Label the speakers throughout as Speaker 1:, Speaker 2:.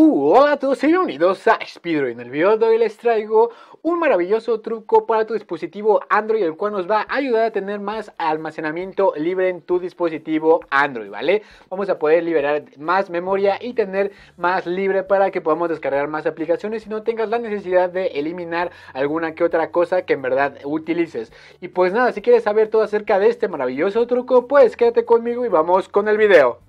Speaker 1: hola a todos y bienvenidos a Speedroid. En el video de hoy les traigo un maravilloso truco para tu dispositivo Android, el cual nos va a ayudar a tener más almacenamiento libre en tu dispositivo Android, ¿vale? Vamos a poder liberar más memoria y tener más libre para que podamos descargar más aplicaciones y no tengas la necesidad de eliminar alguna que otra cosa que en verdad utilices. Y pues nada, si quieres saber todo acerca de este maravilloso truco, pues quédate conmigo y vamos con el video.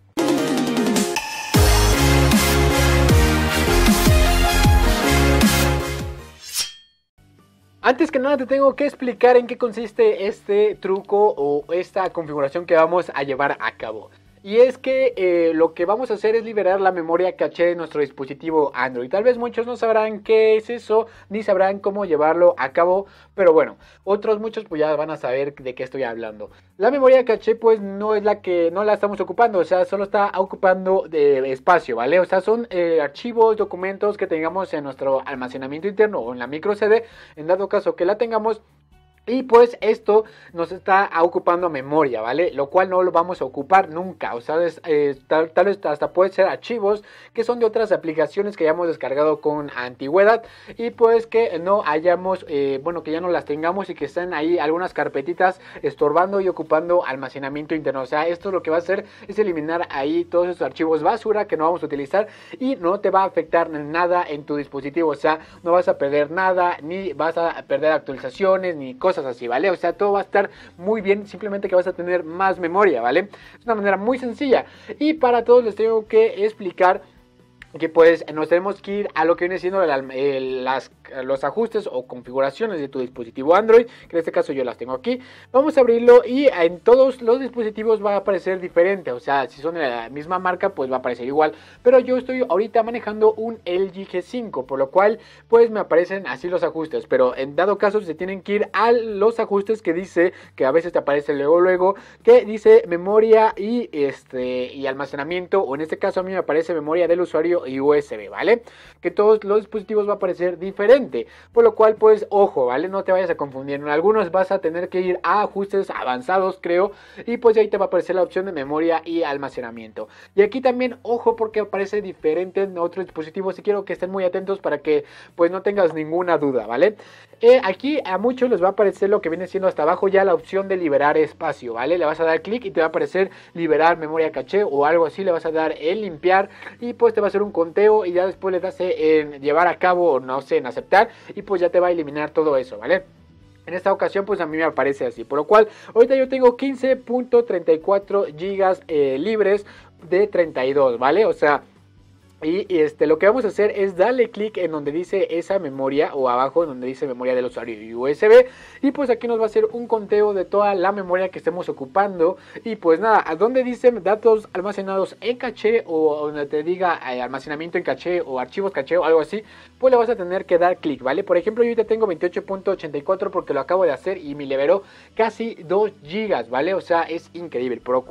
Speaker 1: Antes que nada te tengo que explicar en qué consiste este truco o esta configuración que vamos a llevar a cabo. Y es que eh, lo que vamos a hacer es liberar la memoria caché de nuestro dispositivo Android. Tal vez muchos no sabrán qué es eso, ni sabrán cómo llevarlo a cabo, pero bueno, otros muchos pues ya van a saber de qué estoy hablando. La memoria caché pues no es la que no la estamos ocupando, o sea, solo está ocupando de espacio, ¿vale? O sea, son eh, archivos, documentos que tengamos en nuestro almacenamiento interno o en la micro CD, en dado caso que la tengamos y pues esto nos está ocupando memoria, ¿vale? Lo cual no lo vamos a ocupar nunca. O sea, eh, tal, vez hasta puede ser archivos que son de otras aplicaciones que hayamos descargado con antigüedad. Y pues que no hayamos, eh, bueno, que ya no las tengamos y que estén ahí algunas carpetitas estorbando y ocupando almacenamiento interno. O sea, esto lo que va a hacer es eliminar ahí todos esos archivos basura que no vamos a utilizar y no te va a afectar nada en tu dispositivo. O sea, no vas a perder nada, ni vas a perder actualizaciones, ni cosas cosas así, ¿vale? O sea, todo va a estar muy bien, simplemente que vas a tener más memoria, ¿vale? Es una manera muy sencilla. Y para todos les tengo que explicar que pues nos tenemos que ir a lo que viene siendo las eh, los ajustes o configuraciones de tu dispositivo Android, que en este caso yo las tengo aquí. Vamos a abrirlo y en todos los dispositivos va a aparecer diferente, o sea, si son de la misma marca pues va a aparecer igual, pero yo estoy ahorita manejando un LG G5, por lo cual pues me aparecen así los ajustes, pero en dado caso se tienen que ir a los ajustes que dice, que a veces te aparece luego luego, que dice memoria y este y almacenamiento, o en este caso a mí me aparece memoria del usuario y USB, ¿vale? Que todos los dispositivos va a aparecer diferente por lo cual, pues, ojo, ¿vale? No te vayas a confundir. En algunos vas a tener que ir a ajustes avanzados, creo. Y pues ahí te va a aparecer la opción de memoria y almacenamiento. Y aquí también, ojo, porque aparece diferente en otros dispositivos. Y quiero que estén muy atentos para que, pues, no tengas ninguna duda, ¿vale? Eh, aquí a muchos les va a aparecer lo que viene siendo hasta abajo ya la opción de liberar espacio, ¿vale? Le vas a dar clic y te va a aparecer liberar memoria caché o algo así. Le vas a dar en limpiar y pues te va a hacer un conteo y ya después le das en llevar a cabo, no sé, en aceptar y pues ya te va a eliminar todo eso, ¿vale? En esta ocasión, pues a mí me aparece así. Por lo cual, ahorita yo tengo 15.34 GB eh, libres de 32, ¿vale? O sea, y, este, lo que vamos a hacer es darle clic en donde dice esa memoria o abajo en donde dice memoria del usuario USB. Y pues aquí nos va a hacer un conteo de toda la memoria que estemos ocupando. Y pues nada, a donde dice datos almacenados en caché o donde te diga eh, almacenamiento en caché o archivos caché o algo así, pues le vas a tener que dar clic, ¿vale? Por ejemplo, yo ya tengo 28.84 porque lo acabo de hacer y me liberó casi 2 gigas ¿vale? O sea, es increíble. Por lo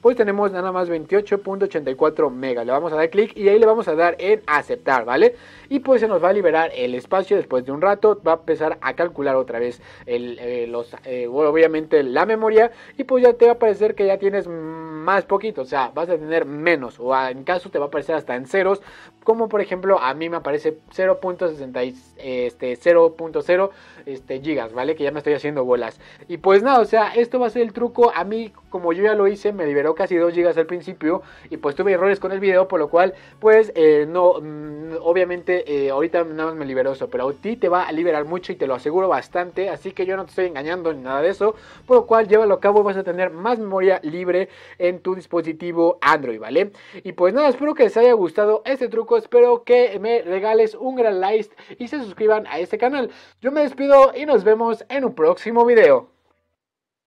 Speaker 1: pues tenemos nada más 28.84 megas. Le vamos a dar clic y ahí le vamos a dar en aceptar, ¿vale? Y pues se nos va a liberar el espacio después de un rato, va a empezar a calcular otra vez el, eh, los, eh, obviamente la memoria y pues ya te va a parecer que ya tienes más poquito, o sea, vas a tener menos o en caso te va a aparecer hasta en ceros, como por ejemplo a mí me aparece 0.60 este 0.0 este gigas, ¿vale? Que ya me estoy haciendo bolas. Y pues nada, o sea, esto va a ser el truco a mí como yo ya lo hice, me liberó casi 2 gigas al principio y pues tuve errores con el video, por lo cual pues eh, no, mm, obviamente eh, ahorita nada más me liberó eso, pero a ti te va a liberar mucho y te lo aseguro bastante, así que yo no te estoy engañando ni nada de eso, por lo cual llévalo a cabo y vas a tener más memoria libre en tu dispositivo Android, ¿vale? Y pues nada, espero que les haya gustado este truco, espero que me regales un gran like y se suscriban a este canal. Yo me despido y nos vemos en un próximo video.